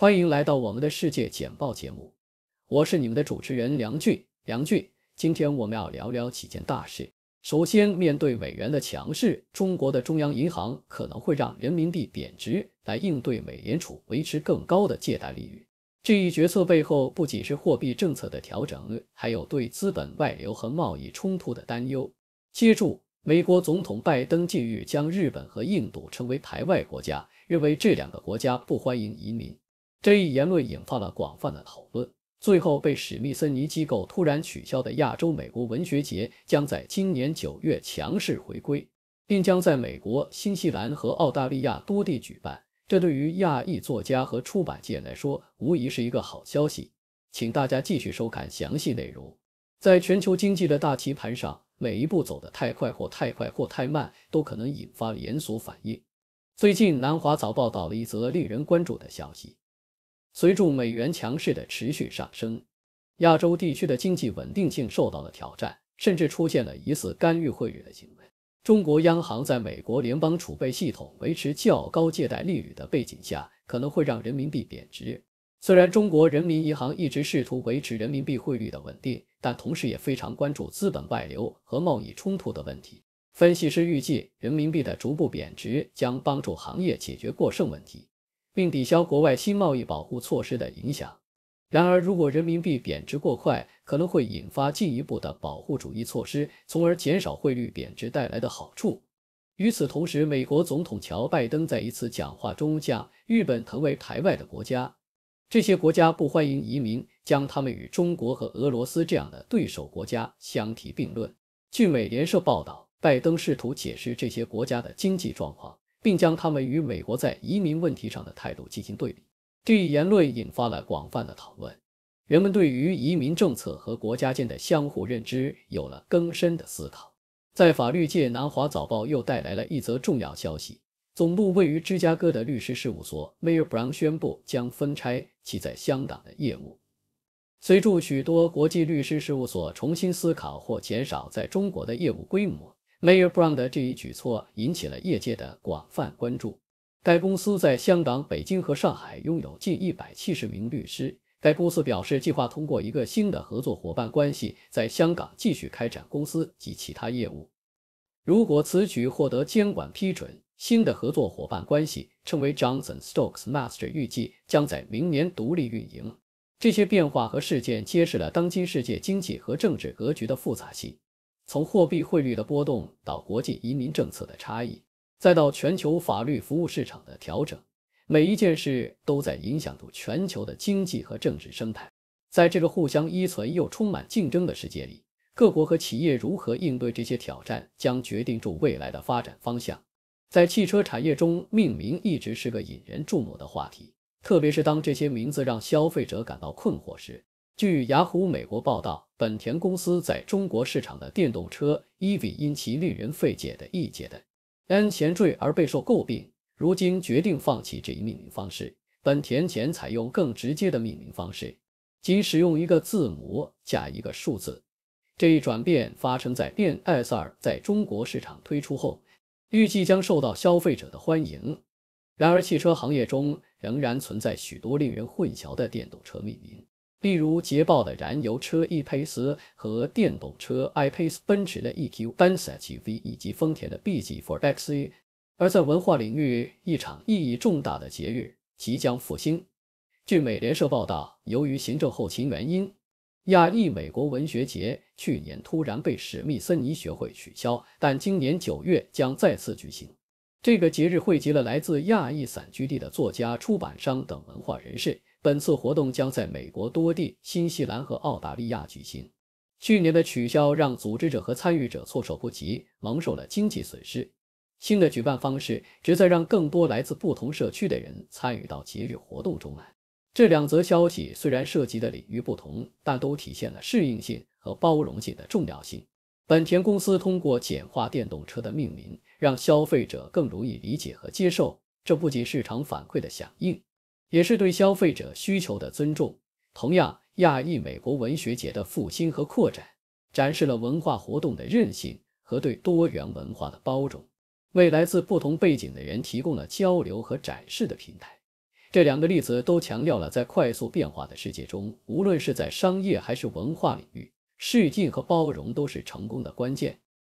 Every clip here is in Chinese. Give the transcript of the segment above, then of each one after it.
欢迎来到我们的世界简报节目，我是你们的主持人梁俊。梁俊，今天我们要聊聊几件大事。首先，面对美元的强势，中国的中央银行可能会让人民币贬值来应对美联储维持更高的借贷利率。这一决策背后不仅是货币政策的调整，还有对资本外流和贸易冲突的担忧。接住，美国总统拜登近日将日本和印度称为排外国家，认为这两个国家不欢迎移民。这一言论引发了广泛的讨论，最后被史密森尼机构突然取消的亚洲美国文学节将在今年九月强势回归，并将在美国、新西兰和澳大利亚多地举办。这对于亚裔作家和出版界来说无疑是一个好消息。请大家继续收看详细内容。在全球经济的大棋盘上，每一步走得太快或太快或太慢，都可能引发连锁反应。最近，《南华早报》报道了一则令人关注的消息。随着美元强势的持续上升，亚洲地区的经济稳定性受到了挑战，甚至出现了疑似干预汇率的行为。中国央行在美国联邦储备系统维持较高借贷利率的背景下，可能会让人民币贬值。虽然中国人民银行一直试图维持人民币汇率的稳定，但同时也非常关注资本外流和贸易冲突的问题。分析师预计，人民币的逐步贬值将帮助行业解决过剩问题。并抵消国外新贸易保护措施的影响。然而，如果人民币贬值过快，可能会引发进一步的保护主义措施，从而减少汇率贬值带来的好处。与此同时，美国总统乔·拜登在一次讲话中将日本腾为“台外的国家”，这些国家不欢迎移民，将他们与中国和俄罗斯这样的对手国家相提并论。据美联社报道，拜登试图解释这些国家的经济状况。并将他们与美国在移民问题上的态度进行对比。这一言论引发了广泛的讨论，人们对于移民政策和国家间的相互认知有了更深的思考。在法律界，《南华早报》又带来了一则重要消息：总部位于芝加哥的律师事务所 Mayer Brown 宣布将分拆其在香港的业务，随着许多国际律师事务所重新思考或减少在中国的业务规模。Mayor Brown 的这一举措引起了业界的广泛关注。该公司在香港、北京和上海拥有近一百七十名律师。该公司表示，计划通过一个新的合作伙伴关系，在香港继续开展公司及其他业务。如果此举获得监管批准，新的合作伙伴关系称为 Johnson Stokes Master，预计将在明年独立运营。这些变化和事件揭示了当今世界经济和政治格局的复杂性。从货币汇率的波动到国际移民政策的差异，再到全球法律服务市场的调整，每一件事都在影响着全球的经济和政治生态。在这个互相依存又充满竞争的世界里，各国和企业如何应对这些挑战，将决定住未来的发展方向。在汽车产业中，命名一直是个引人注目的话题，特别是当这些名字让消费者感到困惑时。据雅虎美国报道，本田公司在中国市场的电动车 e v 因其令人费解的 e j 的 n 前缀而备受诟病，如今决定放弃这一命名方式。本田前采用更直接的命名方式，即使用一个字母加一个数字。这一转变发生在变 s 2在中国市场推出后，预计将受到消费者的欢迎。然而，汽车行业中仍然存在许多令人混淆的电动车命名。例如捷豹的燃油车 E-Pace 和电动车 i-Pace，奔驰的 EQ，奔驰 EV 以及丰田的 b 级 f o r x c 而在文化领域，一场意义重大的节日即将复兴。据美联社报道，由于行政后勤原因，亚裔美国文学节去年突然被史密森尼学会取消，但今年九月将再次举行。这个节日汇集了来自亚裔散居地的作家、出版商等文化人士。本次活动将在美国多地、新西兰和澳大利亚举行。去年的取消让组织者和参与者措手不及，蒙受了经济损失。新的举办方式旨在让更多来自不同社区的人参与到节日活动中来。这两则消息虽然涉及的领域不同，但都体现了适应性和包容性的重要性。本田公司通过简化电动车的命名，让消费者更容易理解和接受。这不仅是市场反馈的响应。也是对消费者需求的尊重。同样，亚裔美国文学节的复兴和扩展，展示了文化活动的韧性，和对多元文化的包容，为来自不同背景的人提供了交流和展示的平台。这两个例子都强调了在快速变化的世界中，无论是在商业还是文化领域，适应和包容都是成功的关键。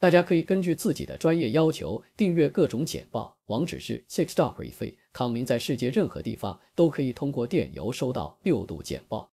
大家可以根据自己的专业要求订阅各种简报。网址是 s i x s t o r e f e e 康明在世界任何地方都可以通过电邮收到六度简报。